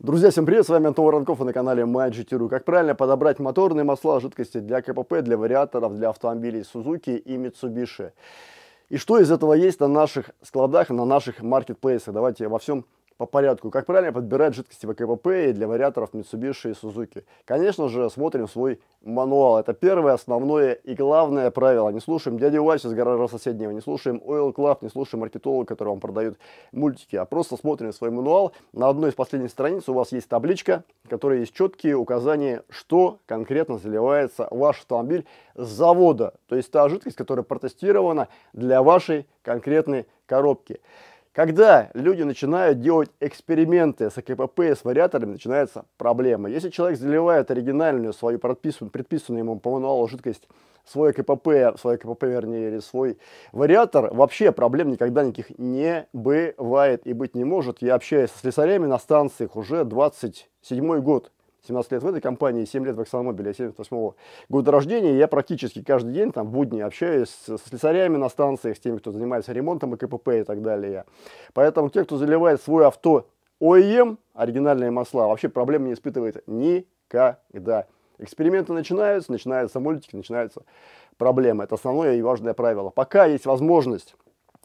Друзья, всем привет, с вами Антон Воронков и на канале MyGT.ru. Как правильно подобрать моторные масла, жидкости для КПП, для вариаторов, для автомобилей Suzuki и Mitsubishi. И что из этого есть на наших складах, на наших маркетплейсах. Давайте во всем по порядку, как правильно подбирать жидкости ВКПП и для вариаторов Mitsubishi и Suzuki. Конечно же, смотрим свой мануал. Это первое, основное и главное правило. Не слушаем дядю Вася с гаража соседнего, не слушаем Oil Club, не слушаем маркетолога, который вам продают мультики, а просто смотрим свой мануал. На одной из последних страниц у вас есть табличка, в которой есть четкие указания, что конкретно заливается ваш автомобиль с завода. То есть та жидкость, которая протестирована для вашей конкретной коробки. Когда люди начинают делать эксперименты с АКПП и с вариаторами, начинается проблема. Если человек заливает оригинальную свою предписанную, предписанную ему по мануалу жидкость, свой КПП, свой КПП, вернее, или свой вариатор, вообще проблем никогда никаких не бывает и быть не может. Я общаюсь с слесарями на станциях уже 27 год. 17 лет в этой компании, 7 лет в Аксономобиле, я 78 -го года рождения. Я практически каждый день, там, в будни общаюсь с, слесарями на станциях, с теми, кто занимается ремонтом и КПП и так далее. Поэтому те, кто заливает свой авто ОЕМ, оригинальные масла, вообще проблем не испытывает никогда. Эксперименты начинаются, начинаются мультики, начинаются проблемы. Это основное и важное правило. Пока есть возможность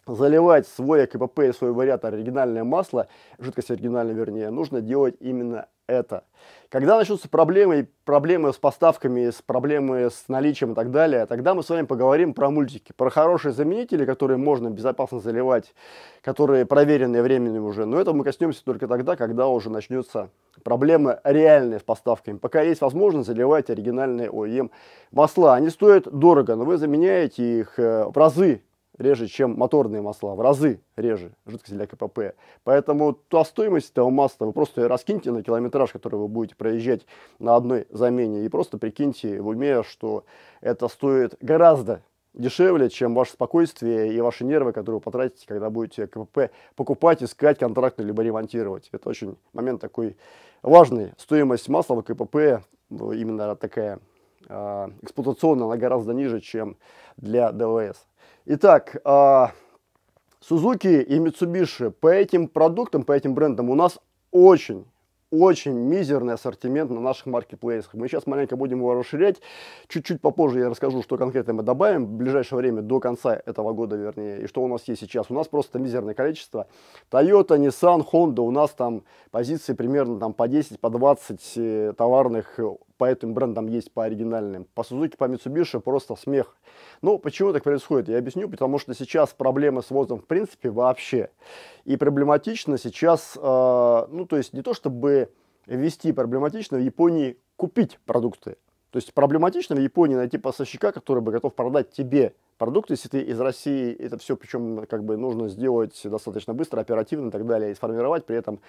заливать свой КПП и свой вариатор оригинальное масло, жидкость оригинальная вернее, нужно делать именно это. Когда начнутся проблемы, проблемы с поставками, с проблемы с наличием и так далее, тогда мы с вами поговорим про мультики, про хорошие заменители, которые можно безопасно заливать, которые проверенные временем уже. Но это мы коснемся только тогда, когда уже начнется проблемы реальные с поставками. Пока есть возможность, заливать оригинальные OEM эм масла. Они стоят дорого, но вы заменяете их э, в разы реже, чем моторные масла, в разы реже жидкости для КПП. Поэтому та стоимость этого масла вы просто раскиньте на километраж, который вы будете проезжать на одной замене, и просто прикиньте в уме, что это стоит гораздо дешевле, чем ваше спокойствие и ваши нервы, которые вы потратите, когда будете КПП покупать, искать контракты, либо ремонтировать. Это очень момент такой важный. Стоимость масла в КПП именно такая а, эксплуатационная, она гораздо ниже, чем для ДВС. Итак, а, Suzuki и Mitsubishi по этим продуктам, по этим брендам у нас очень очень мизерный ассортимент на наших маркетплейсах. Мы сейчас маленько будем его расширять. Чуть-чуть попозже я расскажу, что конкретно мы добавим в ближайшее время, до конца этого года, вернее, и что у нас есть сейчас. У нас просто мизерное количество. Toyota, Nissan, Honda, у нас там позиции примерно там по 10, по 20 э, товарных по этим брендам есть по оригинальным. По Suzuki, по Mitsubishi просто смех. Ну, почему так происходит, я объясню, потому что сейчас проблемы с ВОЗом в принципе вообще. И проблематично сейчас, э, ну, то есть не то чтобы ввести проблематично в Японии купить продукты. То есть проблематично в Японии найти поставщика, который бы готов продать тебе продукты, если ты из России это все, причем как бы нужно сделать достаточно быстро, оперативно и так далее, и сформировать при этом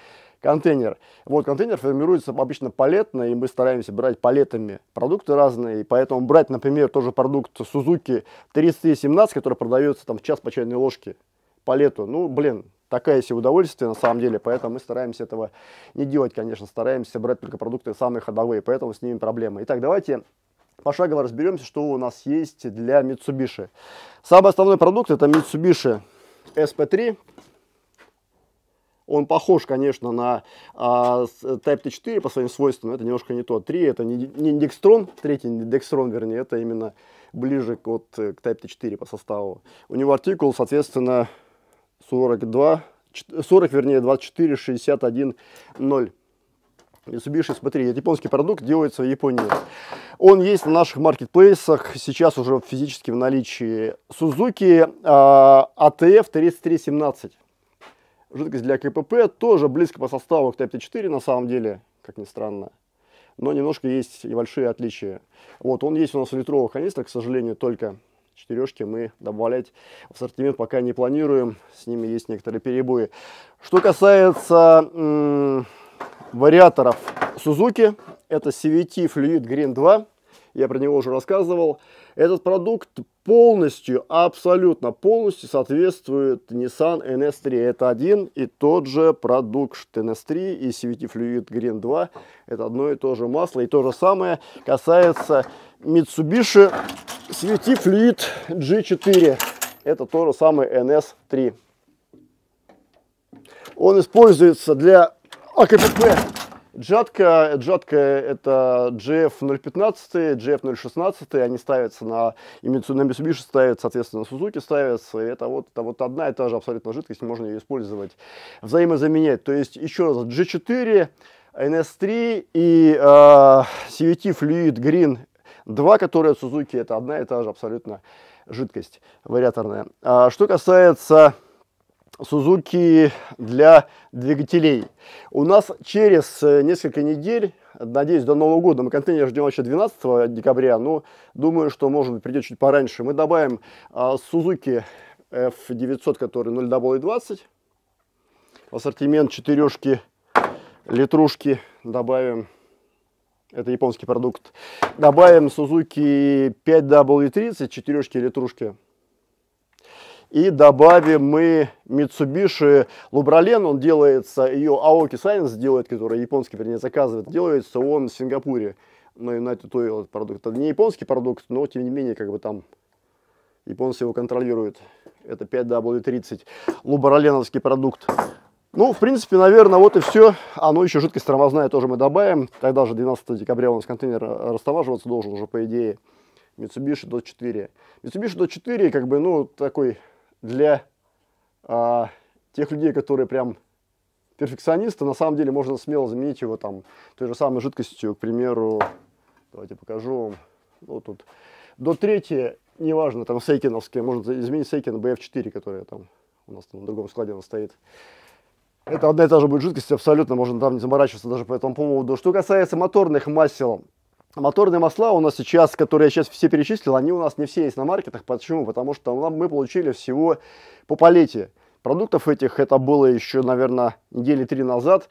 контейнер. Вот контейнер формируется обычно палетно, и мы стараемся брать палетами продукты разные, и поэтому брать, например, тоже продукт Suzuki 317, который продается там в час по чайной ложке, палету, ну, блин, такая себе удовольствие на самом деле, поэтому мы стараемся этого не делать, конечно, стараемся брать только продукты самые ходовые, поэтому с ними проблемы. Итак, давайте пошагово разберемся, что у нас есть для Mitsubishi. Самый основной продукт это Mitsubishi SP3. Он похож, конечно, на а, Type T4 по своим свойствам, это немножко не то. 3 это не, не Dextron, третий не Dextron, вернее, это именно ближе к, вот, к Type T4 по составу. У него артикул, соответственно, 42, 40, вернее, 24, 61, 0. Mitsubishi, смотри, это японский продукт, делается в Японии. Он есть на наших маркетплейсах, сейчас уже физически в наличии. Suzuki ATF а, 3317. Жидкость для КПП, тоже близко по составу к Type-T4 на самом деле, как ни странно. Но немножко есть и большие отличия. Вот, он есть у нас в литровых канистрах, к сожалению, только четырешки мы добавлять в ассортимент пока не планируем. С ними есть некоторые перебои. Что касается м вариаторов Suzuki, это CVT Fluid Green 2. Я про него уже рассказывал. Этот продукт полностью, абсолютно полностью соответствует Nissan NS3. Это один и тот же продукт NS3 и CVT Fluid Green 2. Это одно и то же масло. И то же самое касается Mitsubishi Свети флюид G4. Это тот же самый NS3. Он используется для АКПП. Джатка, джатка это GF015, GF016, они ставятся на, на Mitsubishi ставят, соответственно, на Suzuki ставятся, и это вот, это вот одна и та же абсолютно жидкость, можно ее использовать, взаимозаменять. То есть, еще раз, G4, NS3 и э, CVT Fluid Green Два, которые от Suzuki, это одна и та же абсолютно жидкость вариаторная. А, что касается Suzuki для двигателей. У нас через э, несколько недель, надеюсь, до Нового года, мы контейнер ждем вообще 12 декабря, но думаю, что, может быть, придет чуть пораньше. Мы добавим а, Suzuki F900, который 0W20, в ассортимент четырешки, литрушки добавим это японский продукт. Добавим Suzuki 5W30, четырешки или трушки. И добавим мы Mitsubishi Лубрален, он делается, ее Aoki Science делает, который японский, вернее, заказывает, делается он в Сингапуре ну на United Oil продукт. Это не японский продукт, но тем не менее, как бы там японцы его контролируют. Это 5W30, лубароленовский продукт. Ну, в принципе, наверное, вот и все. А, ну, еще жидкость тормозная тоже мы добавим. Тогда же 12 декабря у нас контейнер э, растамаживаться должен уже, по идее, Mitsubishi DOT 4. Mitsubishi DOT 4, как бы, ну, такой для а, тех людей, которые прям перфекционисты, на самом деле можно смело заменить его там той же самой жидкостью, к примеру, давайте покажу вам, вот ну, тут, до третье, неважно, там, сейкиновские, можно заменить сейкин BF4, которая там у нас там, на другом складе она стоит. Это одна и та же будет жидкость, абсолютно можно там не заморачиваться даже по этому поводу. Что касается моторных масел, Моторные масла у нас сейчас, которые я сейчас все перечислил, они у нас не все есть на маркетах. Почему? Потому что мы получили всего по палете продуктов этих. Это было еще, наверное, недели три назад.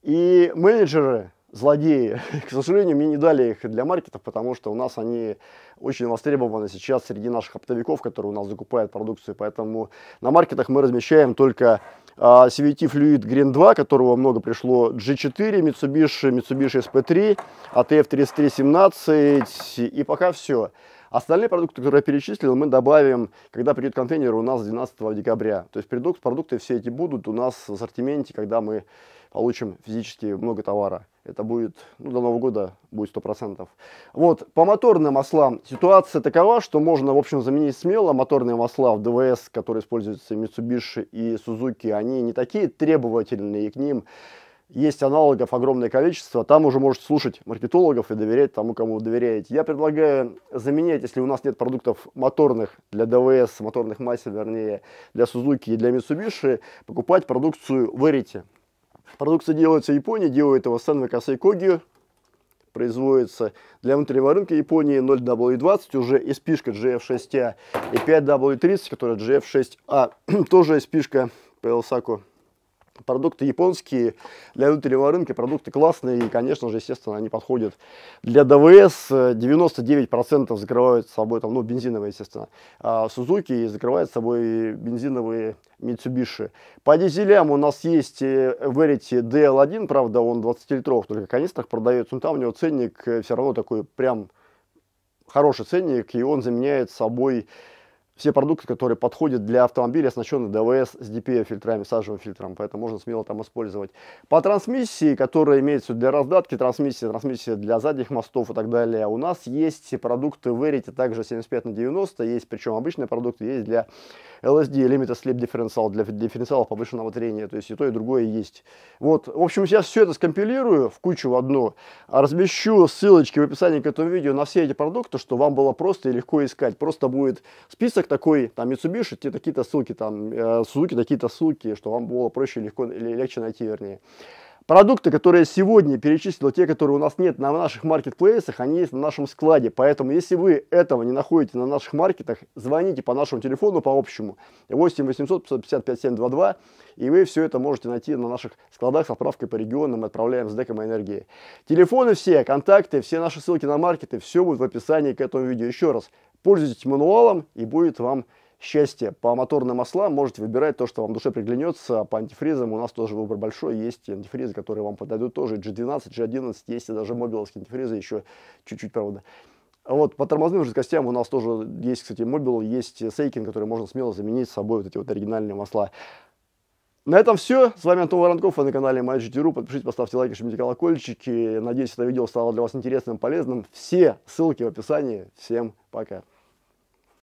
И менеджеры, злодеи, к сожалению, мне не дали их для маркетов, потому что у нас они очень востребованы сейчас среди наших оптовиков, которые у нас закупают продукцию. Поэтому на маркетах мы размещаем только CVT Fluid Green 2, которого много пришло, G4, Mitsubishi, Mitsubishi SP3, ATF 3317 и пока все. Остальные продукты, которые я перечислил, мы добавим, когда придет контейнер у нас 12 декабря. То есть продукт, продукты все эти будут у нас в ассортименте, когда мы получим физически много товара. Это будет, ну, до Нового года будет 100%. Вот, по моторным маслам ситуация такова, что можно, в общем, заменить смело моторные масла в ДВС, которые используются Mitsubishi и Suzuki. Они не такие требовательные, к ним есть аналогов огромное количество, там уже можете слушать маркетологов и доверять тому, кому доверяете. Я предлагаю заменять, если у нас нет продуктов моторных для ДВС, моторных масел, вернее, для Suzuki и для Mitsubishi, покупать продукцию Verity. Продукция делается в Японии, делает его Сэн Вакасей Коги, производится для внутреннего рынка Японии 0W20, уже SP-шка GF6A, а и 5W30, которая GF6A, а. тоже SP-шка по Продукты японские для внутреннего рынка, продукты классные, и, конечно же, естественно, они подходят для ДВС. 99% закрывают собой, там, ну, бензиновые, естественно, а, Сузуки и закрывают собой бензиновые Mitsubishi. По дизелям у нас есть э, Verity DL1, правда, он 20-литровых только в канистрах продается, но там у него ценник э, все равно такой прям хороший ценник, и он заменяет собой все продукты, которые подходят для автомобилей, оснащенных ДВС с DPF-фильтрами, сажевым фильтром, поэтому можно смело там использовать. По трансмиссии, которая имеется для раздатки, трансмиссии, трансмиссия для задних мостов и так далее, у нас есть продукты в Verity, также 75 на 90, есть причем обычные продукты, есть для LSD, Limited Slip Differential, для дифференциалов повышенного трения, то есть и то, и другое есть. Вот, в общем, я все это скомпилирую в кучу в одну, размещу ссылочки в описании к этому видео на все эти продукты, чтобы вам было просто и легко искать. Просто будет список рынок такой, там, Mitsubishi, те такие-то ссылки, там, э, Suzuki такие-то ссылки, что вам было проще, легко, легче найти, вернее. Продукты, которые я сегодня перечислил, те, которые у нас нет на наших маркетплейсах, они есть на нашем складе. Поэтому, если вы этого не находите на наших маркетах, звоните по нашему телефону, по общему, 8 800 555 722, и вы все это можете найти на наших складах с отправкой по регионам, мы отправляем с ДЭКом энергии. Телефоны все, контакты, все наши ссылки на маркеты, все будет в описании к этому видео. Еще раз, пользуйтесь мануалом, и будет вам счастье по моторным маслам, можете выбирать то, что вам душе приглянется. По антифризам у нас тоже выбор большой. Есть антифризы, которые вам подойдут тоже. G12, G11, есть и даже мобиловские антифризы, еще чуть-чуть, правда. Вот, по тормозным жидкостям у нас тоже есть, кстати, мобил, есть сейкин, который можно смело заменить с собой вот эти вот оригинальные масла. На этом все. С вами Антон Воронков, вы на канале MyGTRU. Подпишитесь, поставьте лайки, жмите колокольчики. Надеюсь, это видео стало для вас интересным, полезным. Все ссылки в описании. Всем пока.